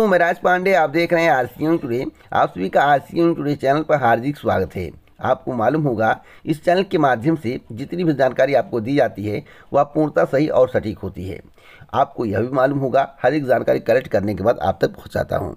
दोस्तों मैं राज पांडे आप देख रहे हैं आर सी टुडे आप सभी का आर सी टुडे चैनल पर हार्दिक स्वागत है आपको मालूम होगा इस चैनल के माध्यम से जितनी भी जानकारी आपको दी जाती है वह पूर्णतः सही और सटीक होती है आपको यह भी मालूम होगा हर एक जानकारी कलेक्ट करने के बाद आप तक पहुँचाता हूँ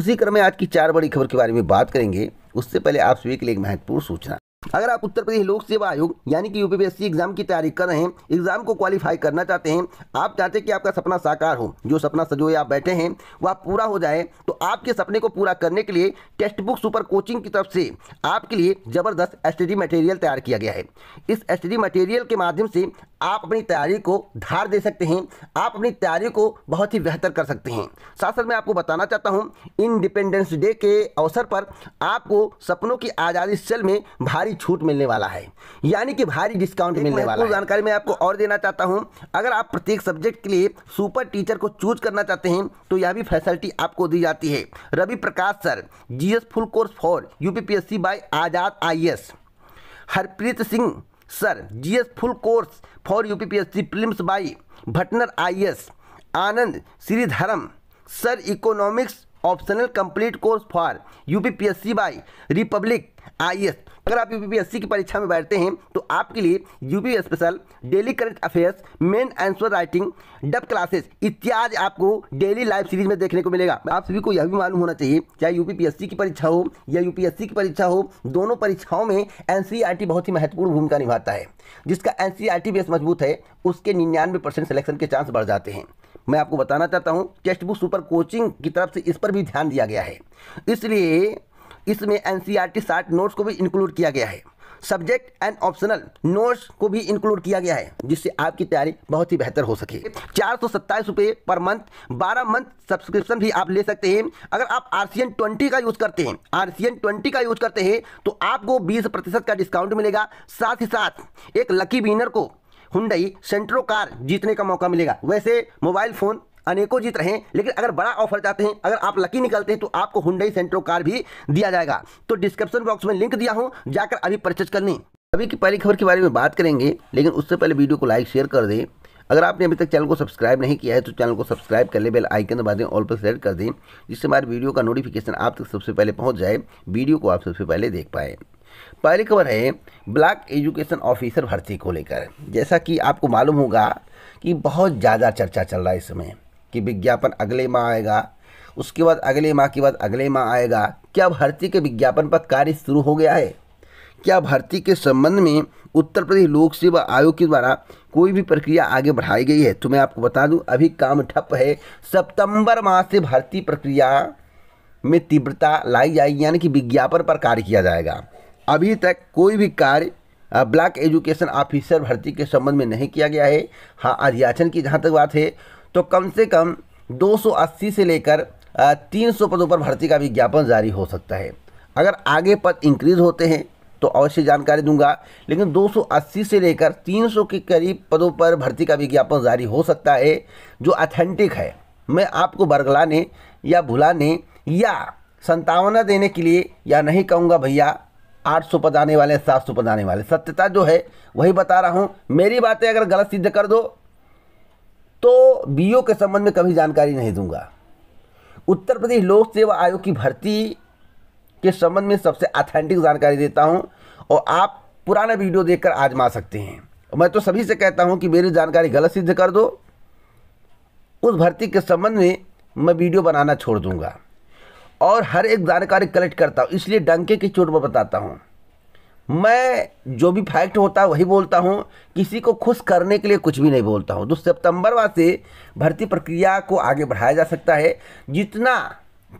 उसी क्रम में आज की चार बड़ी खबर के बारे में बात करेंगे उससे पहले आप सभी के लिए एक महत्वपूर्ण सूचना अगर आप उत्तर प्रदेश लोक सेवा आयोग यानी कि यूपीपीएससी एग्जाम की तैयारी कर रहे हैं एग्जाम को क्वालिफाई करना चाहते हैं आप चाहते हैं कि आपका सपना साकार हो जो सपना सजोए आप बैठे हैं वह पूरा हो जाए तो आपके सपने को पूरा करने के लिए टेक्स्ट बुक सुपर कोचिंग की तरफ से आपके लिए जबरदस्त एस मटेरियल तैयार किया गया है इस एस मटेरियल के माध्यम से आप अपनी तैयारी को धार दे सकते हैं आप अपनी तैयारी को बहुत ही बेहतर कर सकते हैं साथ साथ मैं आपको बताना चाहता हूं इंडिपेंडेंस डे के अवसर पर आपको सपनों की आज़ादी सेल में भारी छूट मिलने वाला है यानी कि भारी डिस्काउंट मिलने वाला है जानकारी मैं आपको और देना चाहता हूँ अगर आप प्रत्येक सब्जेक्ट के लिए सुपर टीचर को चूज करना चाहते हैं तो यह भी फैसिलिटी आपको दी जाती है Ravi Prakash sir ji full course for U P Azad I Harpreet Singh sir GS full course for UPPSC prelims by भटनर IAS Anand Shridharam sir economics optional complete course for UPPSC by republic I अगर आप यूपीपीएससी की परीक्षा में बैठते हैं तो आपके लिए UP special daily current affairs main answer writing डब क्लासेस इत्यादि आपको डेली लाइव सीरीज में देखने को मिलेगा आप सभी को यह भी मालूम होना चाहिए चाहे यूपीपीएससी की परीक्षा हो या यूपीएससी की परीक्षा हो दोनों परीक्षाओं में टी बहुत ही महत्वपूर्ण भूमिका निभाता है जिसका एन टी बेस मजबूत है उसके निन्यानवे परसेंट सिलेक्शन के चांस बढ़ जाते हैं मैं आपको बताना चाहता हूँ टेक्स्ट बुक सुपर कोचिंग की तरफ से इस पर भी ध्यान दिया गया है इसलिए इसमें N C R T short notes को भी इंक्लूड किया गया है सब्जेक्ट एंड ऑप्शनल नोट्स को भी इंक्लूड किया गया है जिससे आपकी तैयारी बहुत ही बेहतर हो सके चार सौ सत्ताईस रुपये पर मंथ बारह मंथ सब्सक्रिप्शन भी आप ले सकते हैं अगर आप आर सी एन ट्वेंटी का यूज़ करते हैं आर सी एन ट्वेंटी का यूज़ करते हैं तो आपको बीस प्रतिशत का डिस्काउंट मिलेगा साथ ही साथ एक लकी विनर को हुंडई सेंट्रो कार जीतने का मौका मिलेगा वैसे मोबाइल फ़ोन अनेकों जीत रहे हैं लेकिन अगर बड़ा ऑफर चाहते हैं अगर आप लकी निकलते हैं तो आपको हुंडई सेंट्रो कार भी दिया जाएगा तो डिस्क्रिप्शन बॉक्स में लिंक दिया हूँ जाकर अभी परचेज कर लें अभी की पहली खबर के बारे में बात करेंगे लेकिन उससे पहले वीडियो को लाइक शेयर कर दें अगर आपने अभी तक चैनल को सब्सक्राइब नहीं किया है तो चैनल को सब्सक्राइब कर ले बेल आइकन दबा दें ऑल पर सेलेक्ट कर दें जिससे हमारे वीडियो का नोटिफिकेशन आप तक सबसे पहले पहुँच जाए वीडियो को आप सबसे पहले देख पाए पहली खबर है ब्लैक एजुकेशन ऑफिसर भर्ती को लेकर जैसा कि आपको मालूम होगा कि बहुत ज़्यादा चर्चा चल रहा है इस समय कि विज्ञापन अगले माह आएगा उसके बाद अगले माह के बाद अगले माह आएगा क्या भर्ती के विज्ञापन पर कार्य शुरू हो गया है क्या भर्ती के संबंध में उत्तर प्रदेश लोक सेवा आयोग के द्वारा कोई भी प्रक्रिया आगे बढ़ाई गई है तो मैं आपको बता दूं अभी काम ठप है सितंबर माह से भर्ती प्रक्रिया में तीव्रता लाई जाएगी यानी कि विज्ञापन पर कार्य किया जाएगा अभी तक कोई भी कार्य ब्लैक एजुकेशन ऑफिसर भर्ती के संबंध में नहीं किया गया है हाँ अध्याचन की जहाँ तक बात है तो कम से कम दो से लेकर तीन पदों पर भर्ती का विज्ञापन जारी हो सकता है अगर आगे पद इंक्रीज होते हैं तो अवश्य जानकारी दूंगा लेकिन 280 से लेकर 300 के करीब पदों पर भर्ती का विज्ञापन जारी हो सकता है जो अथेंटिक है मैं आपको बरगलाने या भुलाने या संतावना देने के लिए या नहीं कहूँगा भैया 800 पद आने वाले 700 पद आने वाले सत्यता जो है वही बता रहा हूँ मेरी बातें अगर गलत सिद्ध कर दो तो बी के संबंध में कभी जानकारी नहीं दूंगा उत्तर प्रदेश लोक सेवा आयोग की भर्ती के संबंध में सबसे ऑथेंटिक जानकारी देता हूँ और आप पुराना वीडियो देखकर आजमा सकते हैं मैं तो सभी से कहता हूँ कि मेरी जानकारी गलत सिद्ध कर दो उस भर्ती के संबंध में मैं वीडियो बनाना छोड़ दूंगा और हर एक जानकारी कलेक्ट करता हूँ इसलिए डंके की चोट पर बताता हूँ मैं जो भी फैक्ट होता है वही बोलता हूँ किसी को खुश करने के लिए कुछ भी नहीं बोलता हूँ तो सितंबरवा से भर्ती प्रक्रिया को आगे बढ़ाया जा सकता है जितना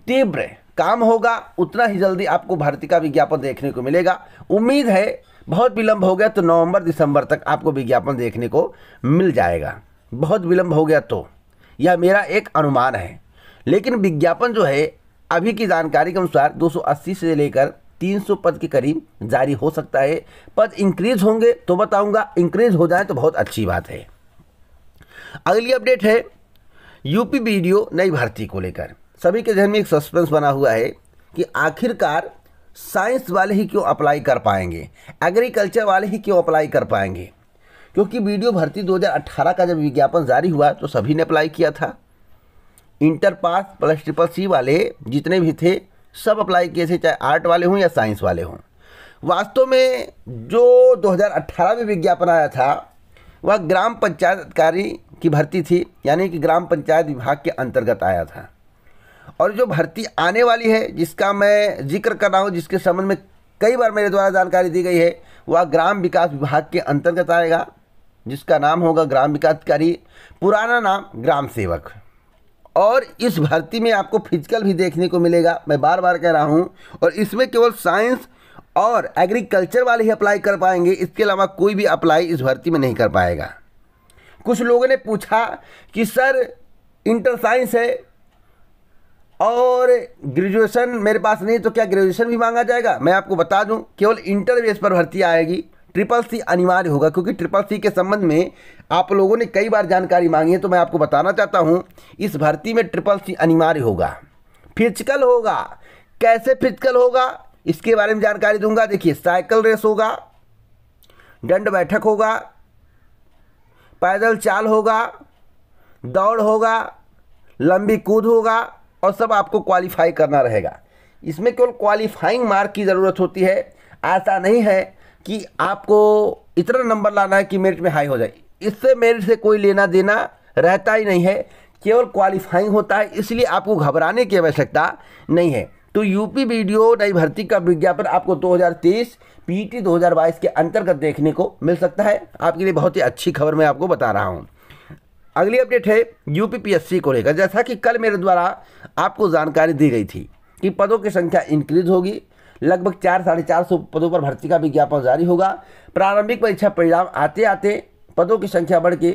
तीव्र काम होगा उतना ही जल्दी आपको भर्ती का विज्ञापन देखने को मिलेगा उम्मीद है बहुत विलम्ब हो गया तो नवंबर दिसंबर तक आपको विज्ञापन देखने को मिल जाएगा बहुत विलम्ब हो गया तो यह मेरा एक अनुमान है लेकिन विज्ञापन जो है अभी की जानकारी के अनुसार 280 से लेकर 300 पद के करीब जारी हो सकता है पद इंक्रीज होंगे तो बताऊंगा इंक्रीज हो जाए तो बहुत अच्छी बात है अगली अपडेट है यूपी वीडियो नई भर्ती को लेकर सभी के जहन में एक सस्पेंस बना हुआ है कि आखिरकार साइंस वाले ही क्यों अप्लाई कर पाएंगे एग्रीकल्चर वाले ही क्यों अप्लाई कर पाएंगे क्योंकि वीडियो भर्ती 2018 का जब विज्ञापन जारी हुआ तो सभी ने अप्लाई किया था inter pass plus triple C वाले जितने भी थे सब अप्लाई किए थे चाहे आर्ट वाले हों या साइंस वाले हों वास्तव में जो 2018 में विज्ञापन आया था वह ग्राम पंचायत अधिकारी की भर्ती थी यानी कि ग्राम पंचायत विभाग के अंतर्गत आया था और जो भर्ती आने वाली है जिसका मैं जिक्र कर रहा हूँ जिसके संबंध में कई बार मेरे द्वारा जानकारी दी गई है वह ग्राम विकास विभाग के अंतर्गत आएगा जिसका नाम होगा ग्राम विकास अधिकारी पुराना नाम ग्राम सेवक और इस भर्ती में आपको फिजिकल भी देखने को मिलेगा मैं बार बार कह रहा हूँ और इसमें केवल साइंस और एग्रीकल्चर वाले ही अप्लाई कर पाएंगे इसके अलावा कोई भी अप्लाई इस भर्ती में नहीं कर पाएगा कुछ लोगों ने पूछा कि सर इंटर साइंस है और ग्रेजुएशन मेरे पास नहीं तो क्या ग्रेजुएशन भी मांगा जाएगा मैं आपको बता दूं केवल इंटर बेस पर भर्ती आएगी ट्रिपल सी अनिवार्य होगा क्योंकि ट्रिपल सी के संबंध में आप लोगों ने कई बार जानकारी मांगी है तो मैं आपको बताना चाहता हूँ इस भर्ती में ट्रिपल सी अनिवार्य होगा फिजिकल होगा कैसे फिजिकल होगा इसके बारे में जानकारी दूंगा देखिए साइकिल रेस होगा दंड बैठक होगा पैदल चाल होगा दौड़ होगा लंबी कूद होगा और सब आपको क्वालिफाई करना रहेगा इसमें केवल क्वालिफाइंग मार्क की ज़रूरत होती है ऐसा नहीं है कि आपको इतना नंबर लाना है कि मेरिट में हाई हो जाए इससे मेरिट से कोई लेना देना रहता ही नहीं है केवल क्वालिफाइंग होता है इसलिए आपको घबराने की आवश्यकता नहीं है तो यूपी वीडियो नई भर्ती का विज्ञापन आपको 2023 पीटी 2022 के अंतर्गत देखने को मिल सकता है आपके लिए बहुत ही अच्छी खबर मैं आपको बता रहा हूँ अगली अपडेट है यूपीपीएससी को लेकर जैसा कि कल मेरे द्वारा आपको जानकारी दी गई थी कि पदों की संख्या इंक्रीज होगी लगभग चार साढ़े चार सौ पदों पर भर्ती का विज्ञापन जारी होगा प्रारंभिक परीक्षा परिणाम आते आते पदों की संख्या बढ़ के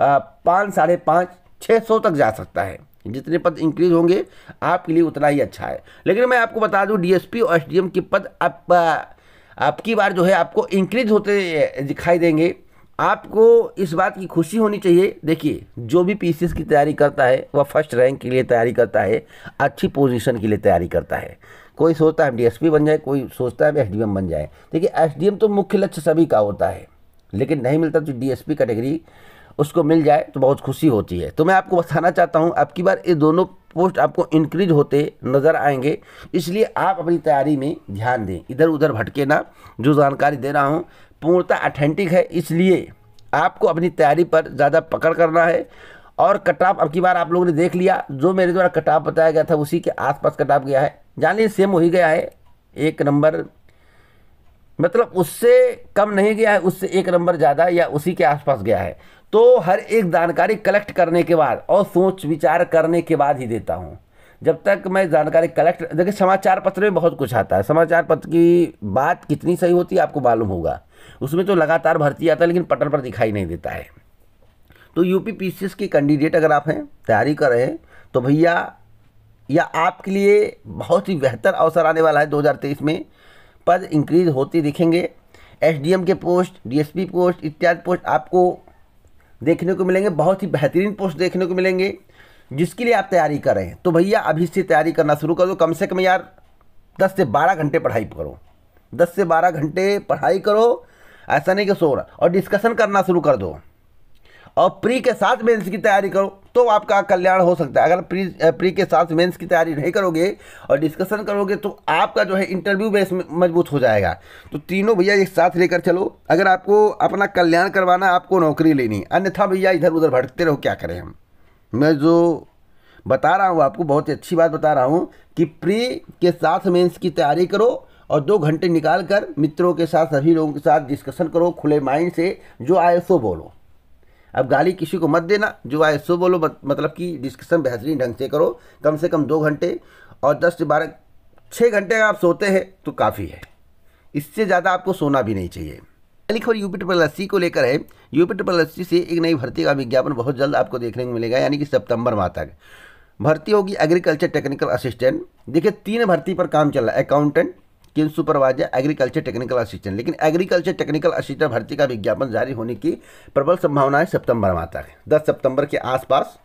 पाँच साढ़े पाँच छः सौ तक जा सकता है जितने पद इंक्रीज होंगे आपके लिए उतना ही अच्छा है लेकिन मैं आपको बता दूं डीएसपी और एसडीएम के पद आप आपकी बार जो है आपको इंक्रीज होते दिखाई देंगे आपको इस बात की खुशी होनी चाहिए देखिए जो भी पी की तैयारी करता है वह फर्स्ट रैंक के लिए तैयारी करता है अच्छी पोजीशन के लिए तैयारी करता है कोई सोचता है एम बन जाए कोई सोचता है एस डी बन जाए देखिए एस तो मुख्य लक्ष्य सभी का होता है लेकिन नहीं मिलता तो एस कैटेगरी उसको मिल जाए तो बहुत खुशी होती है तो मैं आपको बताना चाहता हूँ अब की बार ये दोनों पोस्ट आपको इंक्रीज होते नज़र आएंगे इसलिए आप अपनी तैयारी में ध्यान दें इधर उधर भटके ना जो जानकारी दे रहा हूँ पूर्णतः अथेंटिक है इसलिए आपको अपनी तैयारी पर ज़्यादा पकड़ करना है और कटाप अब की बार आप लोगों ने देख लिया जो मेरे द्वारा कटाप बताया गया था उसी के आसपास कटाप गया है जान लीजिए सेम वही गया है एक नंबर मतलब उससे कम नहीं गया है उससे एक नंबर ज़्यादा या उसी के आसपास गया है तो हर एक जानकारी कलेक्ट करने के बाद और सोच विचार करने के बाद ही देता हूँ जब तक मैं जानकारी कलेक्ट देखिए समाचार पत्र में बहुत कुछ आता है समाचार पत्र की बात कितनी सही होती है आपको मालूम होगा उसमें तो लगातार भर्ती आता है लेकिन पटल पर दिखाई नहीं देता है तो यूपी पी के कैंडिडेट अगर आप हैं तैयारी कर रहे हैं तो भैया या आपके लिए बहुत ही बेहतर अवसर आने वाला है 2023 में पद इंक्रीज होती दिखेंगे एसडीएम के पोस्ट डीएसपी पोस्ट इत्यादि पोस्ट आपको देखने को मिलेंगे बहुत ही बेहतरीन पोस्ट देखने को मिलेंगे जिसके लिए आप तैयारी कर रहे हैं तो भैया अभी से तैयारी करना शुरू कर दो कम से कम यार दस से बारह घंटे पढ़ाई करो दस से बारह घंटे पढ़ाई करो ऐसा नहीं कि सो रहा और डिस्कशन करना शुरू कर दो और प्री के साथ मेंस की तैयारी करो तो आपका कल्याण हो सकता है अगर प्री प्री के साथ मेंस की तैयारी नहीं करोगे और डिस्कशन करोगे तो आपका जो है इंटरव्यू बेस मजबूत हो जाएगा तो तीनों भैया एक साथ लेकर चलो अगर आपको अपना कल्याण करवाना आपको नौकरी लेनी अन्यथा भैया इधर उधर भटकते रहो क्या करें हम मैं जो बता रहा हूँ आपको बहुत ही अच्छी बात बता रहा हूँ कि प्री के साथ मेंस की तैयारी करो और दो घंटे निकाल कर मित्रों के साथ सभी लोगों के साथ डिस्कशन करो खुले माइंड से जो आए सो बोलो अब गाली किसी को मत देना जो आए सो बोलो मतलब कि डिस्कशन बेहतरीन ढंग से करो कम से कम दो घंटे और दस से बारह छः घंटे अगर आप सोते हैं तो काफ़ी है इससे ज़्यादा आपको सोना भी नहीं चाहिए पहली खबर यूपी ट्रिपल अस्सी को लेकर है यूपी ट्रिपल अस्सी से एक नई भर्ती का विज्ञापन बहुत जल्द आपको देखने को मिलेगा यानी कि सितंबर माह तक भर्ती होगी एग्रीकल्चर टेक्निकल असिस्टेंट देखिए तीन भर्ती पर काम चल रहा है अकाउंटेंट किन सुपरवाइजर एग्रीकल्चर टेक्निकल असिस्टेंट लेकिन एग्रीकल्चर टेक्निकल असिस्टेंट भर्ती का विज्ञापन जारी होने की प्रबल संभावनाएं सितंबर माह तक दस सितंबर के आसपास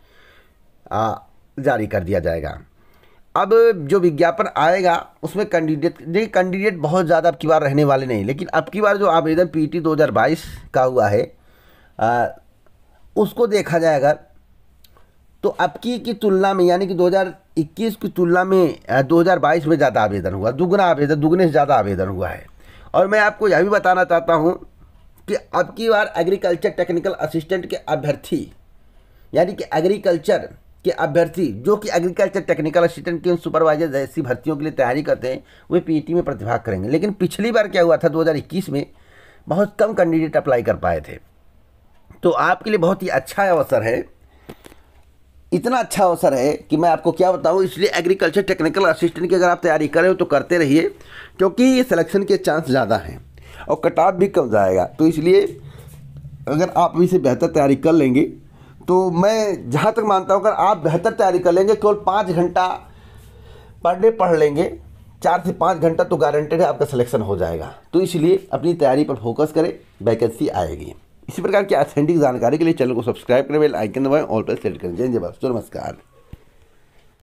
जारी कर दिया जाएगा अब जो विज्ञापन आएगा उसमें कैंडिडेट देखिए कैंडिडेट बहुत ज़्यादा अब की बार रहने वाले नहीं लेकिन अब की बार जो आवेदन पी टी का हुआ है आ, उसको देखा जाए अगर तो अब की तुलना में यानी कि 2000 2021 की तुलना में 2022 में ज़्यादा आवेदन हुआ दुगना आवेदन दुगने से ज़्यादा आवेदन हुआ है और मैं आपको यह भी बताना चाहता हूँ कि अब की बार एग्रीकल्चर टेक्निकल असिस्टेंट के अभ्यर्थी यानी कि एग्रीकल्चर के अभ्यर्थी जो कि एग्रीकल्चर टेक्निकल असिस्टेंट के सुपरवाइजर जैसी भर्तियों के लिए तैयारी करते हैं वे पी e में प्रतिभाग करेंगे लेकिन पिछली बार क्या हुआ था दो में बहुत कम कैंडिडेट अप्लाई कर पाए थे तो आपके लिए बहुत ही अच्छा अवसर है इतना अच्छा अवसर है कि मैं आपको क्या बताऊं इसलिए एग्रीकल्चर टेक्निकल असिस्टेंट की अगर आप तैयारी कर रहे हो तो करते रहिए क्योंकि ये सिलेक्शन के चांस ज़्यादा हैं और कटाव भी कम जाएगा तो इसलिए अगर आप इसे बेहतर तैयारी कर लेंगे तो मैं जहाँ तक मानता हूँ अगर आप बेहतर तैयारी कर लेंगे केवल पाँच घंटा पर डे पढ़ लेंगे चार से पाँच घंटा तो गारंटेड है आपका सिलेक्शन हो जाएगा तो इसलिए अपनी तैयारी पर फोकस करें वैकेंसी आएगी इसी प्रकार की ऑथेंटिक जानकारी के लिए चैनल को सब्सक्राइब करें बेल आइकन दबाएं और पर सेलेक्ट करें जय जय बास्तु नमस्कार